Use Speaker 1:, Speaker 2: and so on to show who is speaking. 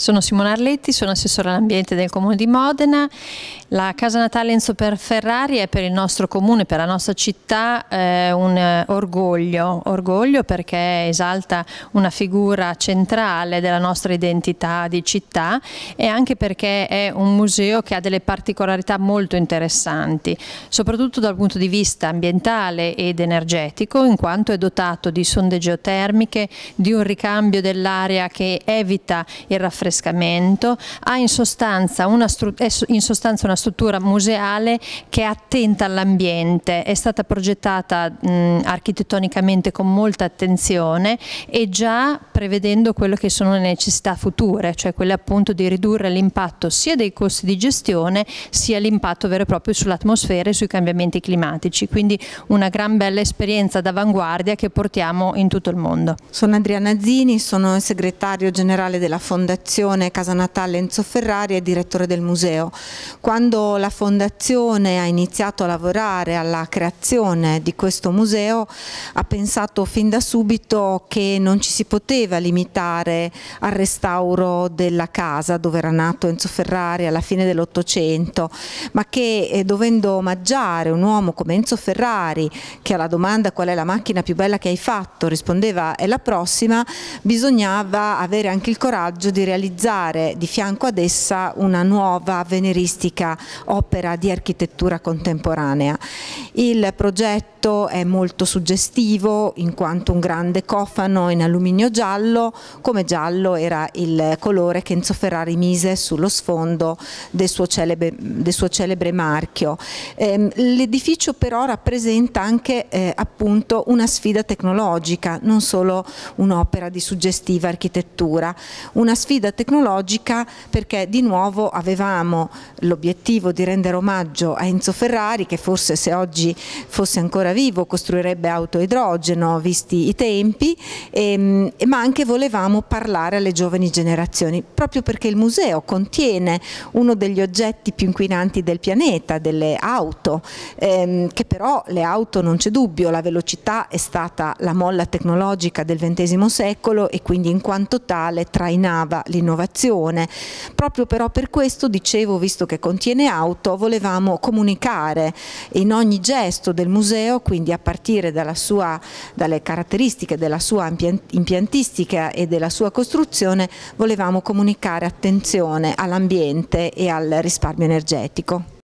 Speaker 1: Sono Simona Arletti, sono assessore all'ambiente del Comune di Modena. La Casa Natale Enzo per Ferrari è per il nostro comune, per la nostra città, eh, un orgoglio, orgoglio perché esalta una figura centrale della nostra identità di città e anche perché è un museo che ha delle particolarità molto interessanti, soprattutto dal punto di vista ambientale ed energetico, in quanto è dotato di sonde geotermiche, di un ricambio dell'aria che evita il raffreddamento rinfrescamento, ha in sostanza una, in sostanza una struttura museale che è attenta all'ambiente, è stata progettata mh, architettonicamente con molta attenzione e già prevedendo quello che sono le necessità future, cioè quelle appunto di ridurre l'impatto sia dei costi di gestione sia l'impatto vero e proprio sull'atmosfera e sui cambiamenti climatici. Quindi una gran bella esperienza d'avanguardia che portiamo in tutto il mondo. Sono Adriana
Speaker 2: Zini, sono segretario generale della Fondazione Fondazione Casa Natale Enzo Ferrari è direttore del museo. Quando la Fondazione ha iniziato a lavorare alla creazione di questo museo ha pensato fin da subito che non ci si poteva limitare al restauro della casa dove era nato Enzo Ferrari alla fine dell'Ottocento, ma che eh, dovendo omaggiare un uomo come Enzo Ferrari che alla domanda qual è la macchina più bella che hai fatto rispondeva è la prossima, bisognava avere anche il coraggio di realizzare realizzare di fianco ad essa una nuova veneristica opera di architettura contemporanea. Il progetto è molto suggestivo in quanto un grande cofano in alluminio giallo, come giallo era il colore che Enzo Ferrari mise sullo sfondo del suo celebre, del suo celebre marchio. Ehm, l'edificio però rappresenta anche eh, appunto una sfida tecnologica, non solo un'opera di suggestiva architettura, una sfida tecnologica perché di nuovo avevamo l'obiettivo di rendere omaggio a Enzo Ferrari che forse se oggi fosse ancora vivo costruirebbe auto a idrogeno visti i tempi, e, ehm, ma anche volevamo parlare alle giovani generazioni proprio perché il museo contiene uno degli oggetti più inquinanti del pianeta, delle auto, ehm, che però le auto non c'è dubbio, la velocità è stata la molla tecnologica del XX secolo e quindi in quanto tale trainava l'innovazione innovazione. Proprio però per questo, dicevo, visto che contiene auto, volevamo comunicare in ogni gesto del museo, quindi a partire sua, dalle caratteristiche della sua impiantistica e della sua costruzione, volevamo comunicare attenzione all'ambiente e al risparmio energetico.